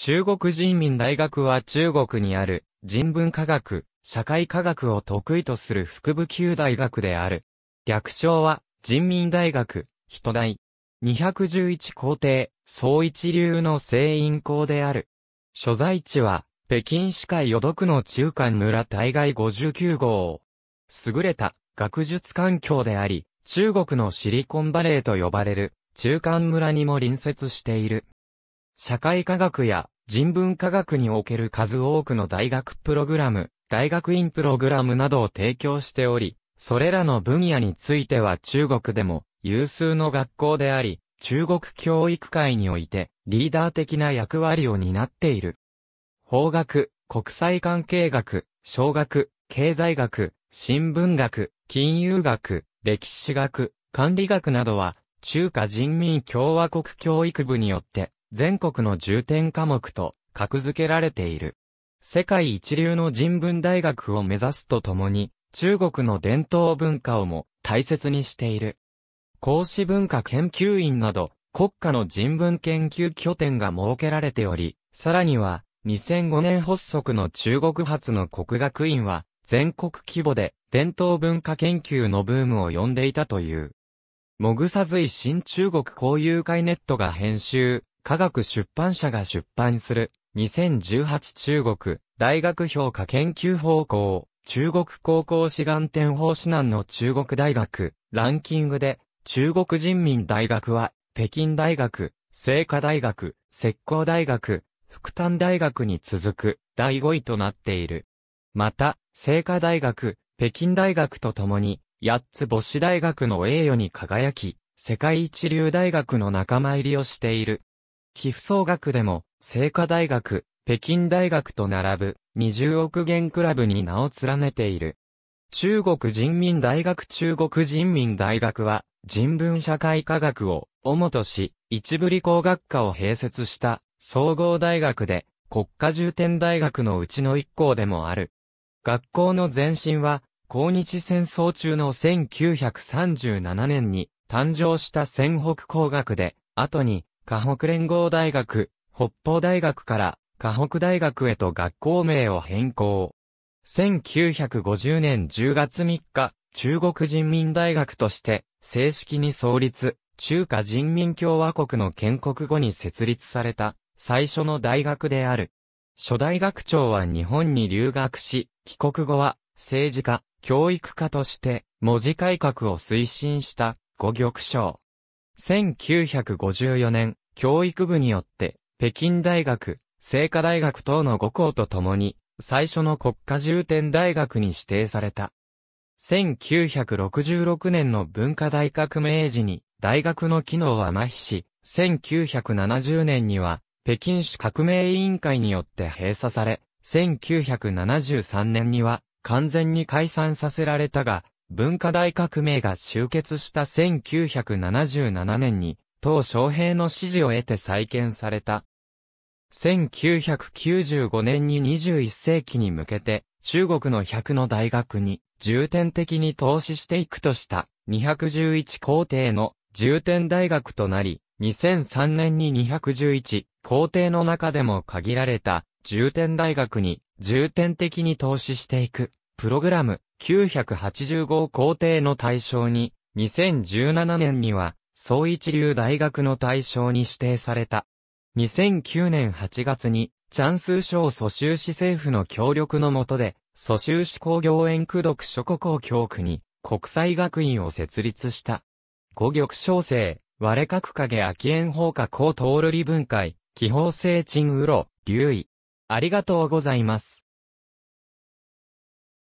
中国人民大学は中国にある人文科学、社会科学を得意とする副部級大学である。略称は人民大学、人大。211校帝総一流の聖院校である。所在地は北京市会余独の中間村大概59号。優れた学術環境であり、中国のシリコンバレーと呼ばれる中間村にも隣接している。社会科学や人文科学における数多くの大学プログラム、大学院プログラムなどを提供しており、それらの分野については中国でも有数の学校であり、中国教育界においてリーダー的な役割を担っている。法学、国際関係学、小学、経済学、新聞学、金融学、歴史学、管理学などは中華人民共和国教育部によって全国の重点科目と格付けられている。世界一流の人文大学を目指すとともに、中国の伝統文化をも大切にしている。孔子文化研究院など、国家の人文研究拠点が設けられており、さらには、2005年発足の中国発の国学院は、全国規模で伝統文化研究のブームを呼んでいたという。もぐさずい新中国交友会ネットが編集、科学出版社が出版する、2018中国大学評価研究方向、中国高校志願天法指南の中国大学、ランキングで、中国人民大学は、北京大学、清華大学、石膏大学、福丹大学に続く第5位となっている。また、清華大学、北京大学とともに、八つ星大学の栄誉に輝き、世界一流大学の仲間入りをしている。寄付総額でも、聖火大学、北京大学と並ぶ、20億元クラブに名を連ねている。中国人民大学中国人民大学は、人文社会科学を、主とし、一部理工学科を併設した、総合大学で、国家重点大学のうちの一校でもある。学校の前身は、抗日戦争中の1937年に誕生した戦北工学で、後に河北連合大学、北方大学から河北大学へと学校名を変更。1950年10月3日、中国人民大学として正式に創立、中華人民共和国の建国後に設立された最初の大学である。初代学長は日本に留学し、帰国後は政治家、教育家として文字改革を推進した五玉章。1954年、教育部によって、北京大学、聖火大学等の5校と共に、最初の国家重点大学に指定された。1966年の文化大革命時に、大学の機能は麻痺し、1970年には、北京市革命委員会によって閉鎖され、1973年には、完全に解散させられたが、文化大革命が終結した1977年に、当昌平の支持を得て再建された。1995年に21世紀に向けて、中国の100の大学に重点的に投資していくとした211校帝の重点大学となり、2003年に211校帝の中でも限られた重点大学に重点的に投資していくプログラム985工程の対象に、2017年には、総一流大学の対象に指定された。2009年8月に、チャンス賞蘇州市政府の協力のもとで、蘇州市工業園区読諸国を教区に、国際学院を設立した。五玉小生、我各影秋園放課。高通る理分解、気泡性鎮うろ、留意。ありがとうございます。